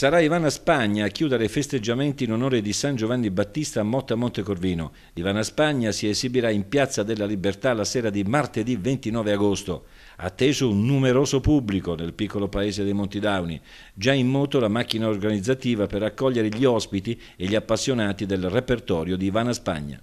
Sarà Ivana Spagna a chiudere i festeggiamenti in onore di San Giovanni Battista a Motta Montecorvino. Ivana Spagna si esibirà in Piazza della Libertà la sera di martedì 29 agosto. Atteso un numeroso pubblico nel piccolo paese dei Monti Dauni, già in moto la macchina organizzativa per accogliere gli ospiti e gli appassionati del repertorio di Ivana Spagna.